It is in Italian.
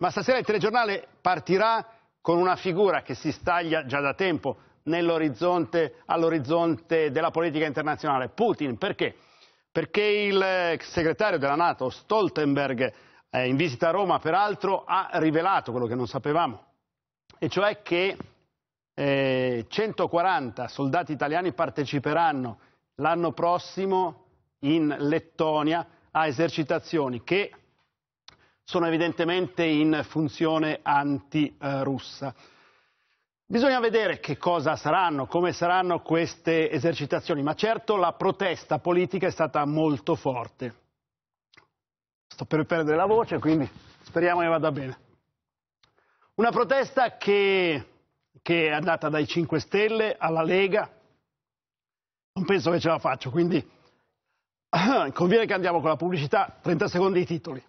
Ma stasera il telegiornale partirà con una figura che si staglia già da tempo all'orizzonte della politica internazionale, Putin. Perché? Perché il eh, segretario della Nato, Stoltenberg, eh, in visita a Roma peraltro, ha rivelato quello che non sapevamo, e cioè che 140 eh, soldati italiani parteciperanno l'anno prossimo in Lettonia a esercitazioni che sono evidentemente in funzione anti-russa. Bisogna vedere che cosa saranno, come saranno queste esercitazioni, ma certo la protesta politica è stata molto forte. Sto per perdere la voce, quindi speriamo che vada bene. Una protesta che, che è andata dai 5 Stelle alla Lega, non penso che ce la faccio, quindi conviene che andiamo con la pubblicità, 30 secondi i titoli.